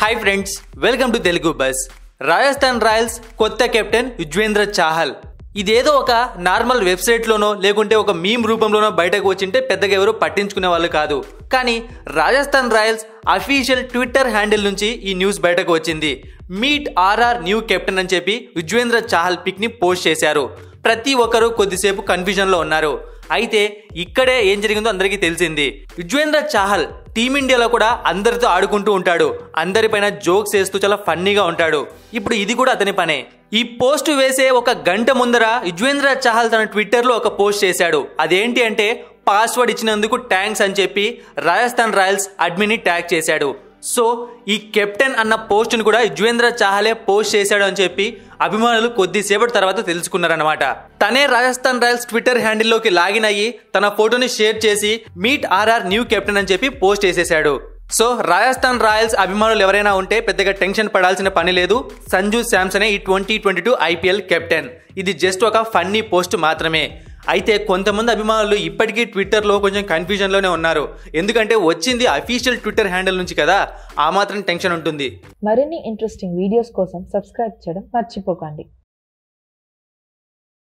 hi friends welcome to Telugu buzz Rajasthan royals కొత్త captain Yuzvendra Chahal ఇదేదో ఒక నార్మల్ వెబ్సైట్లోనో లేకుంటే ఒక మీమ్ రూపంలోనో బయటకు వచ్చింటే పెద్దగా ఎవరు పట్టించుకునే వాళ్ళు కాదు కానీ Rajasthan royals official Twitter handle నుంచి ఈ న్యూస్ బయటకు వచ్చింది మీట్ ఆర్ఆర్ న్యూ కెప్టెన్ అని చెప్పి యుజ్వేంద్ర చాహల్ పిక్ ని పోస్ట్ చేశారు ప్రతి ఒక్కరూ కొద్దిసేపు కన్ఫ్యూజన్లో ఉన్నారు అయితే ఇక్కడే ఏం జరిగిందో అందరికీ తెలిసింది యుజ్వేంద్ర చాహల్ టీమిండియాలో కూడా అందరితో ఆడుకుంటూ ఉంటాడు అందరిపైన జోక్స్ వేస్తూ చాలా ఫన్నీగా ఉంటాడు ఇప్పుడు ఇది కూడా అతని పనే ఈ పోస్ట్ వేసే ఒక గంట ముందర యుజ్వేంద్ర చాహల్ తన ట్విట్టర్లో ఒక పోస్ట్ చేశాడు అదేంటి అంటే పాస్వర్డ్ ఇచ్చినందుకు ట్యాంక్స్ అని చెప్పి రాజస్థాన్ రాయల్స్ అడ్మిని ట్యాగ్ చేశాడు సో ఈ కెప్టెన్ అన్న పోస్ట్ను కూడా యుజ్వేంద్ర చాహలే పోస్ట్ చేశాడు అని చెప్పి అభిమానులు కొద్దిసేపటి తర్వాత తెలుసుకున్నారనమాట తనే రాజస్థాన్ రాయల్స్ ట్విట్టర్ హ్యాండిల్లోకి లాగిన్ అయ్యి తన ఫోటోని షేర్ చేసి మీట్ ఆర్ఆర్ న్యూ కెప్టెన్ అని చెప్పి పోస్ట్ చేసేశాడు సో రాజస్థాన్ రాయల్స్ అభిమానులు ఎవరైనా ఉంటే పెద్దగా టెన్షన్ పడాల్సిన పని లేదు సంజు శాంసనే ఈ twenty twenty two IPL captain ఇది జస్ట్ ఒక ఫన్నీ పోస్ట్ మాత్రమే అయితే కొంతమంది అభిమానులు ఇప్పటికీ ట్విట్టర్లో కొంచెం కన్ఫ్యూజన్లోనే ఉన్నారు ఎందుకంటే వచ్చింది అఫీషియల్ ట్విట్టర్ హ్యాండిల్ నుంచి కదా ఆ మాత్రం టెన్షన్ ఉంటుంది మరిన్ని ఇంట్రెస్టింగ్ వీడియోస్ కోసం సబ్స్క్రైబ్ చేయడం మర్చిపోకండి